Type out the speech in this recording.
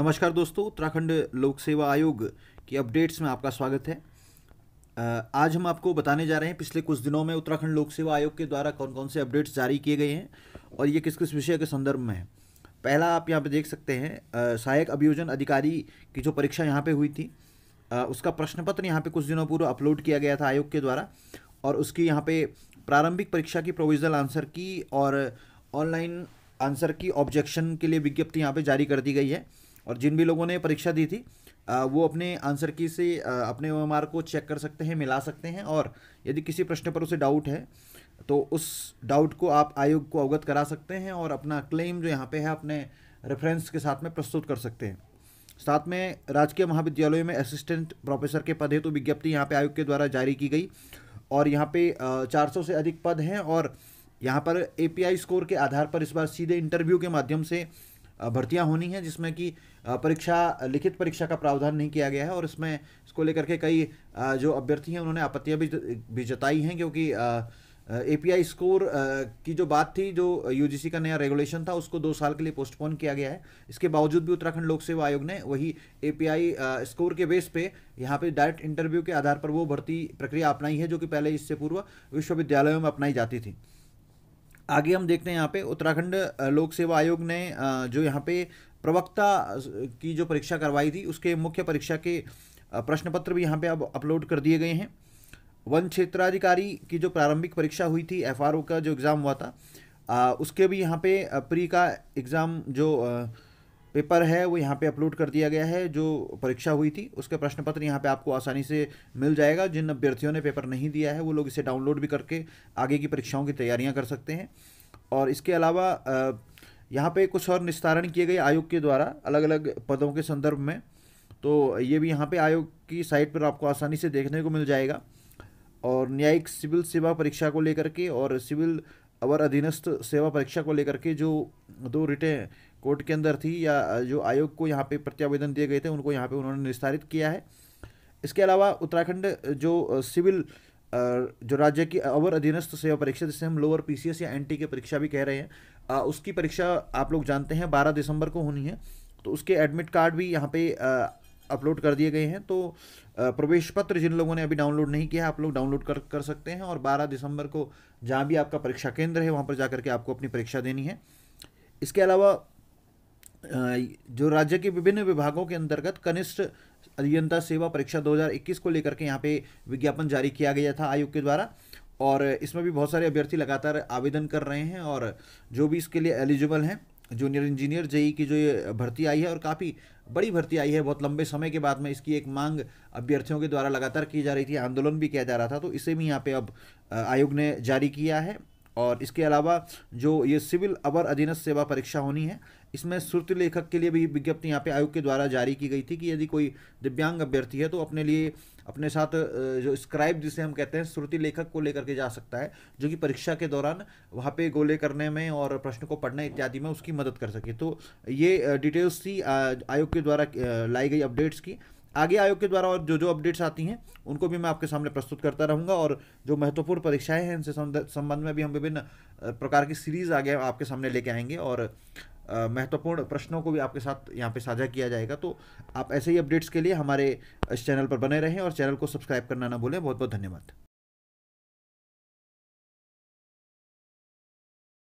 नमस्कार दोस्तों उत्तराखंड लोक सेवा आयोग की अपडेट्स में आपका स्वागत है आज हम आपको बताने जा रहे हैं पिछले कुछ दिनों में उत्तराखंड लोक सेवा आयोग के द्वारा कौन कौन से अपडेट्स जारी किए गए हैं और ये किस किस विषय के संदर्भ में है पहला आप यहाँ पे देख सकते हैं सहायक अभियोजन अधिकारी की जो परीक्षा यहाँ पर हुई थी उसका प्रश्न पत्र यहाँ पर कुछ दिनों पूर्व अपलोड किया गया था आयोग के द्वारा और उसकी यहाँ पर प्रारंभिक परीक्षा की प्रोविजनल आंसर की और ऑनलाइन आंसर की ऑब्जेक्शन के लिए विज्ञप्ति यहाँ पर जारी कर दी गई है और जिन भी लोगों ने परीक्षा दी थी वो अपने आंसर की से अपने ओ को चेक कर सकते हैं मिला सकते हैं और यदि किसी प्रश्न पर उसे डाउट है तो उस डाउट को आप आयोग को अवगत करा सकते हैं और अपना क्लेम जो यहाँ पे है अपने रेफरेंस के साथ में प्रस्तुत कर सकते हैं साथ में राजकीय महाविद्यालयों में असिस्टेंट प्रोफेसर के पद हेतु तो विज्ञप्ति यहाँ पे आयोग के द्वारा जारी की गई और यहाँ पे 400 से अधिक पद हैं और यहाँ पर एपीआई स्कोर के आधार पर इस बार सीधे इंटरव्यू के माध्यम से भर्तियां होनी हैं जिसमें कि परीक्षा लिखित परीक्षा का प्रावधान नहीं किया गया है और इसमें इसको लेकर के कई जो अभ्यर्थी हैं उन्होंने आपत्तियाँ भी भी जताई हैं क्योंकि ए स्कोर की जो बात थी जो यूजीसी का नया रेगुलेशन था उसको दो साल के लिए पोस्टपोन किया गया है इसके बावजूद भी उत्तराखंड लोक सेवा आयोग ने वही ए स्कोर के बेस पे यहाँ पे डायरेक्ट इंटरव्यू के आधार पर वो भर्ती प्रक्रिया अपनाई है जो कि पहले इससे पूर्व विश्वविद्यालयों में अपनाई जाती थी आगे हम देखते हैं यहाँ पे उत्तराखंड लोक सेवा आयोग ने जो यहाँ पे प्रवक्ता की जो परीक्षा करवाई थी उसके मुख्य परीक्षा के प्रश्न पत्र भी यहाँ पे अब अपलोड कर दिए गए हैं वन क्षेत्राधिकारी की जो प्रारंभिक परीक्षा हुई थी एफ का जो एग्ज़ाम हुआ था उसके भी यहाँ पे प्री का एग्ज़ाम जो पेपर है वो यहाँ पे अपलोड कर दिया गया है जो परीक्षा हुई थी उसके प्रश्न पत्र यहाँ पे आपको आसानी से मिल जाएगा जिन अभ्यर्थियों ने पेपर नहीं दिया है वो लोग इसे डाउनलोड भी करके आगे की परीक्षाओं की तैयारियाँ कर सकते हैं और इसके अलावा यहाँ पे कुछ और निस्तारण किए गए आयोग के द्वारा अलग अलग पदों के संदर्भ में तो ये भी यहाँ पर आयोग की साइट पर आपको आसानी से देखने को मिल जाएगा और न्यायिक सिविल सेवा परीक्षा को लेकर के और सिविल अवर अधीनस्थ सेवा परीक्षा को लेकर के जो दो रिटे कोर्ट के अंदर थी या जो आयोग को यहाँ पे प्रत्यावेदन दिए गए थे उनको यहाँ पे उन्होंने निस्तारित किया है इसके अलावा उत्तराखंड जो सिविल जो राज्य की अवर अधीनस्थ सेवा परीक्षा जिसे हम लोअर पी या एन की परीक्षा भी कह रहे हैं उसकी परीक्षा आप लोग जानते हैं बारह दिसंबर को होनी है तो उसके एडमिट कार्ड भी यहाँ पे अपलोड कर दिए गए हैं तो प्रवेश पत्र जिन लोगों ने अभी डाउनलोड नहीं किया आप लोग डाउनलोड कर कर सकते हैं और 12 दिसंबर को जहाँ भी आपका परीक्षा केंद्र है वहाँ पर जा के आपको अपनी परीक्षा देनी है इसके अलावा जो राज्य के विभिन्न विभागों के अंतर्गत कनिष्ठ अभियंता सेवा परीक्षा 2021 को लेकर के यहाँ पे विज्ञापन जारी किया गया था आयोग के द्वारा और इसमें भी बहुत सारे अभ्यर्थी लगातार आवेदन कर रहे हैं और जो भी इसके लिए एलिजिबल हैं जूनियर इंजीनियर जेई की जो ये भर्ती आई है और काफ़ी बड़ी भर्ती आई है बहुत लंबे समय के बाद में इसकी एक मांग अभ्यर्थियों के द्वारा लगातार की जा रही थी आंदोलन भी किया जा रहा था तो इसे भी यहाँ पे अब आयोग ने जारी किया है और इसके अलावा जो ये सिविल अवर अधीनस्थ सेवा परीक्षा होनी है इसमें श्रुत लेखक के लिए भी विज्ञप्ति यहाँ पे आयोग के द्वारा जारी की गई थी कि यदि कोई दिव्यांग अभ्यर्थी है तो अपने लिए अपने साथ जो स्क्राइब जिसे हम कहते हैं श्रुति लेखक को लेकर के जा सकता है जो कि परीक्षा के दौरान वहाँ पे गोले करने में और प्रश्न को पढ़ने इत्यादि में उसकी मदद कर सके तो ये डिटेल्स थी आयोग के द्वारा लाई गई अपडेट्स की आगे आयोग के द्वारा और जो जो अपडेट्स आती हैं उनको भी मैं आपके सामने प्रस्तुत करता रहूँगा और जो महत्वपूर्ण परीक्षाएं हैं इनसे संबंध में भी हम विभिन्न प्रकार की सीरीज़ आगे आपके सामने लेके आएंगे और महत्वपूर्ण प्रश्नों को भी आपके साथ यहाँ पे साझा किया जाएगा तो आप ऐसे ही अपडेट्स के लिए हमारे इस चैनल पर बने रहें और चैनल को सब्सक्राइब करना ना भूलें बहुत बहुत धन्यवाद